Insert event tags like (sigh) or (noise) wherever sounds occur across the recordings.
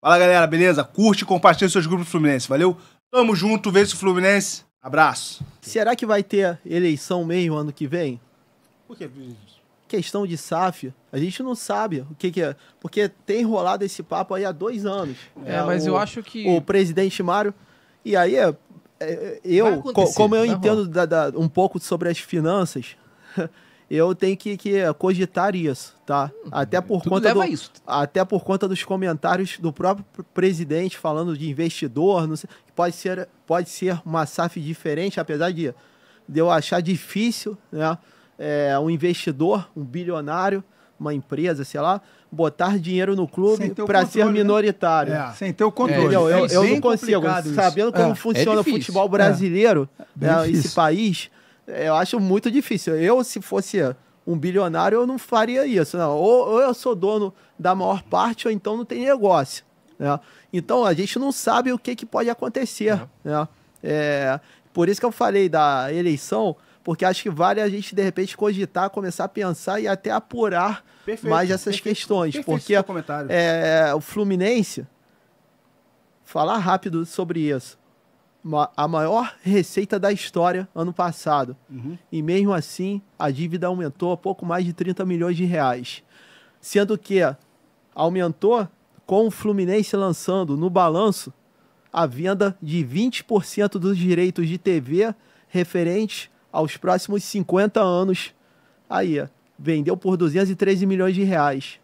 Fala galera, beleza? Curte e compartilha seus grupos Fluminense, valeu? Tamo junto, vence o Fluminense. Abraço. Será que vai ter eleição meio ano que vem? Por que? Questão de SAF, a gente não sabe o que, que é. Porque tem rolado esse papo aí há dois anos. É, é mas o, eu acho que. O presidente Mário. E aí, é, é eu, como eu tá entendo da, da, um pouco sobre as finanças, (laughs) eu tenho que, que cogitar isso, tá? Hum, até por conta do, isso. até por conta dos comentários do próprio presidente falando de investidor, não sei, pode ser pode ser uma SAF diferente, apesar de, de eu achar difícil, né? É, um investidor, um bilionário, uma empresa, sei lá, botar dinheiro no clube para ser né? minoritário. Né? É. Sem ter o controle. É, eu, eu não consigo. Sabendo como é. funciona é o futebol brasileiro, é. né, esse país eu acho muito difícil. Eu, se fosse um bilionário, eu não faria isso. Não. Ou, ou eu sou dono da maior parte, ou então não tem negócio. Né? Então a gente não sabe o que, que pode acontecer. Uhum. Né? É, por isso que eu falei da eleição, porque acho que vale a gente, de repente, cogitar, começar a pensar e até apurar perfeito, mais essas perfeito, questões. Perfeito porque é, o Fluminense, falar rápido sobre isso a maior receita da história ano passado. Uhum. E mesmo assim, a dívida aumentou a pouco mais de 30 milhões de reais. Sendo que aumentou com o Fluminense lançando no balanço a venda de 20% dos direitos de TV referentes aos próximos 50 anos. Aí, vendeu por 213 milhões de reais.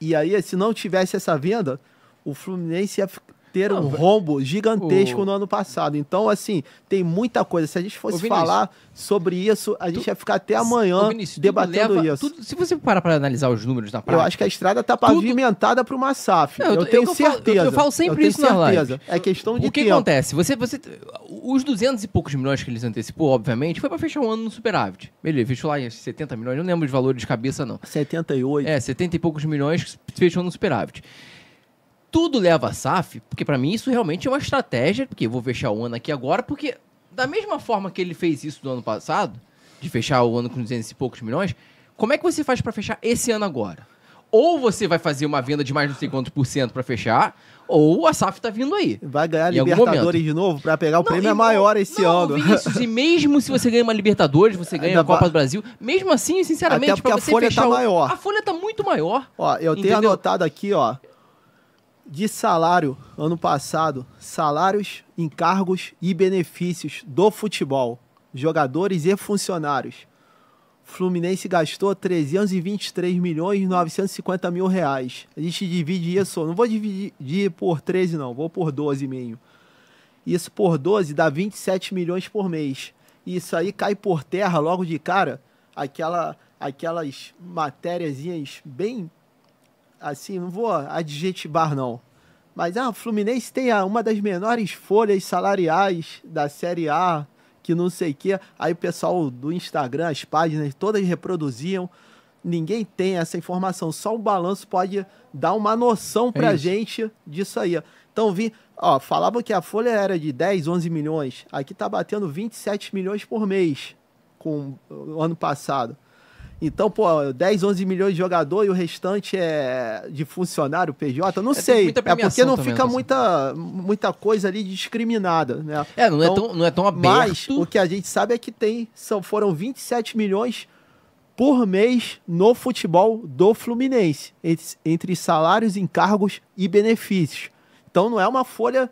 E aí, se não tivesse essa venda, o Fluminense ia ter um rombo gigantesco o... no ano passado. Então, assim, tem muita coisa. Se a gente fosse falar sobre isso, a gente tu... ia ficar até amanhã debatendo leva... isso. Tudo... se você parar para analisar os números na prática... Eu acho que a estrada está pavimentada tudo... para uma SAF. Não, eu, eu, tenho eu certeza. Falo, eu, eu, falo sempre isso certeza. na live. É questão de O que tempo. acontece? Você, você, os 200 e poucos milhões que eles antecipou, obviamente, foi para fechar um ano no superávit. Beleza, fechou lá em 70 milhões, não lembro de valores de cabeça, não. 78. É, 70 e poucos milhões fechou no superávit tudo leva a SAF, porque para mim isso realmente é uma estratégia, porque eu vou fechar o ano aqui agora, porque da mesma forma que ele fez isso do ano passado, de fechar o ano com 200 e poucos milhões, como é que você faz para fechar esse ano agora? Ou você vai fazer uma venda de mais de não sei quantos por cento para fechar, ou a SAF tá vindo aí. Vai ganhar a Libertadores de novo para pegar o não, prêmio é e, maior esse não, ano. Vinícius, e mesmo se você ganha uma Libertadores, você ganha a Copa do Brasil, mesmo assim, sinceramente, Até porque a folha tá maior. A folha tá muito maior. Ó, eu tenho anotado aqui, ó de salário ano passado, salários, encargos e benefícios do futebol, jogadores e funcionários. Fluminense gastou 323 milhões e 950 mil reais. A gente divide isso, não vou dividir por 13 não, vou por 12 meio. Isso por 12 dá 27 milhões por mês. Isso aí cai por terra logo de cara, aquela aquelas matériazinhas bem assim, não vou adjetivar não. Mas ah, o Fluminense tem uma das menores folhas salariais da Série A, que não sei o quê. Aí o pessoal do Instagram, as páginas, todas reproduziam. Ninguém tem essa informação, só o balanço pode dar uma noção é pra é gente disso aí. Então, vi, ó, falavam que a folha era de 10, 11 milhões. Aqui tá batendo 27 milhões por mês com o ano passado. Então, pô, 10, 11 milhões de jogador e o restante é de funcionário, PJ, não é, sei. É porque não também, fica assim. muita, muita coisa ali discriminada, né? É, não, é então, é tão, não é tão aberto. Mas o que a gente sabe é que tem, são, foram 27 milhões por mês no futebol do Fluminense, entre, entre salários, encargos e benefícios. Então não é uma folha,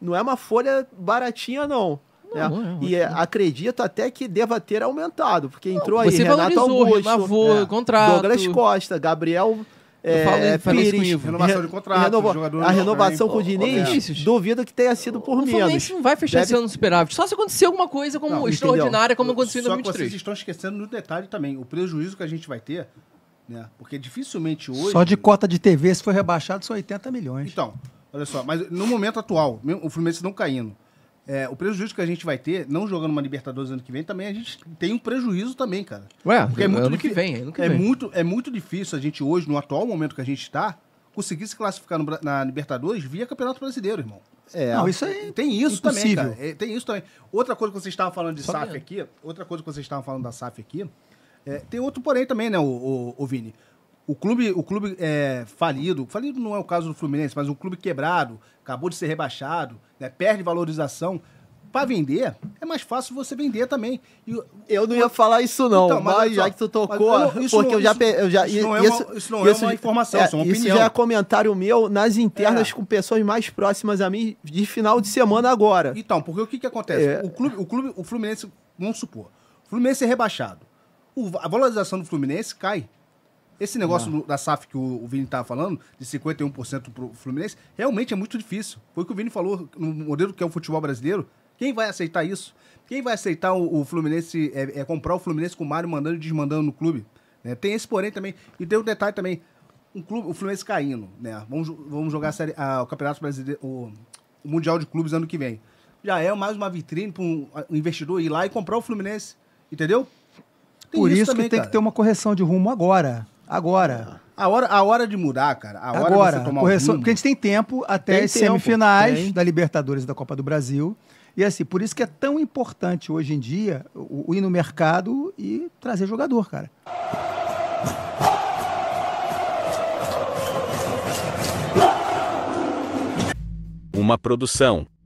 não é uma folha baratinha não. Né? Não, é. e acredito até que deva ter aumentado, porque entrou Não, aí Renato Augusto, renovou, é, contrato. Douglas Costa, Gabriel é, Pires, renovação de contrato, jogador a renovação com o Diniz, é duvido que tenha sido por o menos. O Fluminense não vai fechar Deve... esse ano superávit, só se acontecer alguma coisa como não, extraordinária, como aconteceu em 2023. Só vocês estão esquecendo no detalhe também, o prejuízo que a gente vai ter, né? porque dificilmente hoje... Só de cota de TV, se for rebaixado, são 80 milhões. Então, olha só, mas no momento atual, o Fluminense não caindo, é, o prejuízo que a gente vai ter, não jogando uma Libertadores ano que vem, também a gente tem um prejuízo também, cara. Ué, Porque é muito ano que vem, ano que é vem. Muito, é muito difícil a gente hoje, no atual momento que a gente está, conseguir se classificar no, na Libertadores via Campeonato Brasileiro, irmão. É, não, isso tem é isso impossível. também, cara. É, tem isso também. Outra coisa que vocês estavam falando de Só SAF mesmo. aqui, outra coisa que vocês estavam falando da SAF aqui, é, tem outro porém também, né, o, o, o Vini? O clube, o clube é, falido, falido não é o caso do Fluminense, mas um clube quebrado, acabou de ser rebaixado, né, perde valorização. Para vender, é mais fácil você vender também. E, eu não ia falar isso, não, então, mas, mas, já que tu tocou, mas, não, porque não, eu já. Isso, eu já é isso, não é isso, uma, isso não isso, é uma informação, é, isso é uma Isso já é comentário meu nas internas é. com pessoas mais próximas a mim de final de semana agora. Então, porque o que, que acontece? É. O, clube, o clube, o Fluminense, vamos supor, o Fluminense é rebaixado. O, a valorização do Fluminense cai esse negócio do, ah. da SAF que o, o Vini estava falando, de 51% para o Fluminense, realmente é muito difícil. Foi o que o Vini falou no modelo que é o futebol brasileiro. Quem vai aceitar isso? Quem vai aceitar o, o Fluminense é, é, comprar o Fluminense com o Mário mandando e desmandando no clube? Né? Tem esse porém também. E tem um detalhe também. Um clube, o Fluminense caindo, né? Vamos, vamos jogar a série, a, o Campeonato Brasileiro, o, o, Mundial de Clubes ano que vem. Já é mais uma vitrine para um, um investidor ir lá e comprar o Fluminense, entendeu? Tem Por isso, isso também, que tem cara. que ter uma correção de rumo agora. Agora. A hora, a hora de mudar, cara. A hora Agora, de você tomar correção, Porque a gente tem tempo até tem as tempo, semifinais tem. da Libertadores e da Copa do Brasil. E assim, por isso que é tão importante hoje em dia o, o ir no mercado e trazer jogador, cara. Uma produção